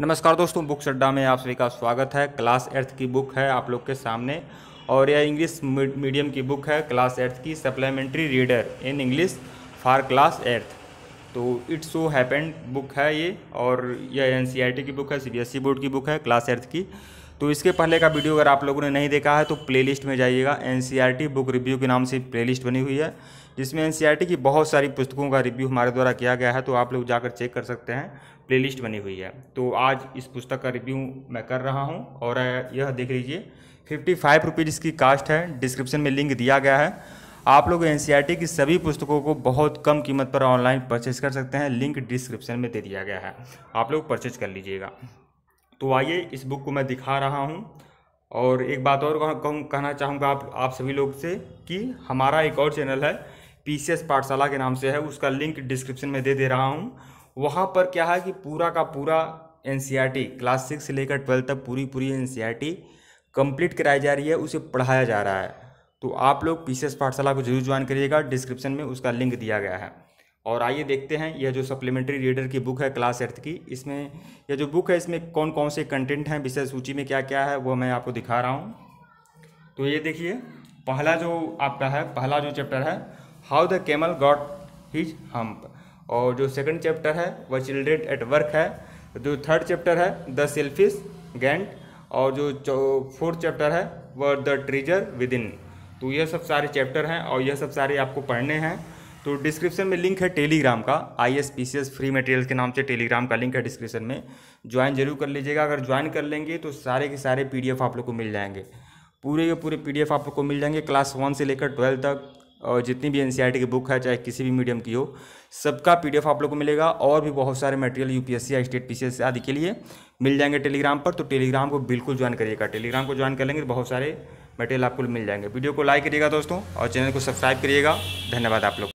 नमस्कार दोस्तों बुक अड्डा में आप सभी का स्वागत है क्लास एर्थ की बुक है आप लोग के सामने और यह इंग्लिश मीडियम की बुक है क्लास एर्थ की supplementary reader in English for class eighth तो इट्स सो हैपेंड बुक है ये और यह एन की बुक है सी बोर्ड की बुक है क्लास एर्थ की तो इसके पहले का वीडियो अगर आप लोगों ने नहीं देखा है तो प्लेलिस्ट में जाइएगा एन बुक रिव्यू के नाम से प्लेलिस्ट बनी हुई है जिसमें एन e की बहुत सारी पुस्तकों का रिव्यू हमारे द्वारा किया गया है तो आप लोग जाकर चेक कर सकते हैं प्लेलिस्ट बनी हुई है तो आज इस पुस्तक का रिव्यू मैं कर रहा हूँ और यह देख लीजिए फिफ्टी फाइव रुपीज़ इसकी कास्ट है डिस्क्रिप्शन में लिंक दिया गया है आप लोग एन e की सभी पुस्तकों को बहुत कम कीमत पर ऑनलाइन परचेज कर सकते हैं लिंक डिस्क्रिप्शन में दे दिया गया है आप लोग परचेज कर लीजिएगा तो आइए इस बुक को मैं दिखा रहा हूँ और एक बात और कहूँ कहना चाहूँगा आप आप सभी लोग से कि हमारा एक और चैनल है पी पाठशाला के नाम से है उसका लिंक डिस्क्रिप्शन में दे दे रहा हूँ वहाँ पर क्या है कि पूरा का पूरा एन e क्लास सिक्स से लेकर ट्वेल्थ तक पूरी पूरी एन e कंप्लीट कराई जा रही है उसे पढ़ाया जा रहा है तो आप लोग पी पाठशाला को जरूर ज्वाइन करिएगा डिस्क्रिप्शन में उसका लिंक दिया गया है और आइए देखते हैं यह जो सप्लीमेंट्री रीडर की बुक है क्लास एर्थ की इसमें यह जो बुक है इसमें कौन कौन से कंटेंट हैं विषय सूची में क्या क्या है वो मैं आपको दिखा रहा हूँ तो ये देखिए पहला जो आपका है पहला जो चैप्टर है how the camel got his hump और जो सेकंड चैप्टर है वह चिल्ड्रेन एट वर्क है जो थर्ड चैप्टर है द सेल्फिश गेंट और जो फोर्थ चैप्टर है वह द ट्रीजर विद इन तो यह सब सारे चैप्टर हैं और यह सब सारे आपको पढ़ने हैं तो डिस्क्रिप्शन में लिंक है टेलीग्राम का I S P C S free material के नाम से टेलीग्राम का लिंक है डिस्क्रिप्शन में ज्वाइन जरूर कर लीजिएगा अगर ज्वाइन कर लेंगे तो सारे के सारे पी डी एफ आप लोग को मिल जाएंगे पूरे के पूरे पी डी एफ आप लोग को मिल जाएंगे क्लास वन से लेकर ट्वेल्थ तक और जितनी भी एन सी आर टी की बुक है चाहे किसी भी मीडियम की हो सबका पी डी एफ आप लोग को मिलेगा और भी बहुत सारे material U P S C state P C S आदि के लिए मिल जाएंगे टेलीग्राम पर तो टेलीग्राम को बिल्कुल ज्वाइन करिएगा टेलीग्राम को ज्वाइन कर लेंगे तो बहुत सारे मटेरियल आपको मिल जाएंगे वीडियो को लाइक करिएगा दोस्तों और चैनल को सब्सक्राइब करिएगा धन्यवाद आप लोग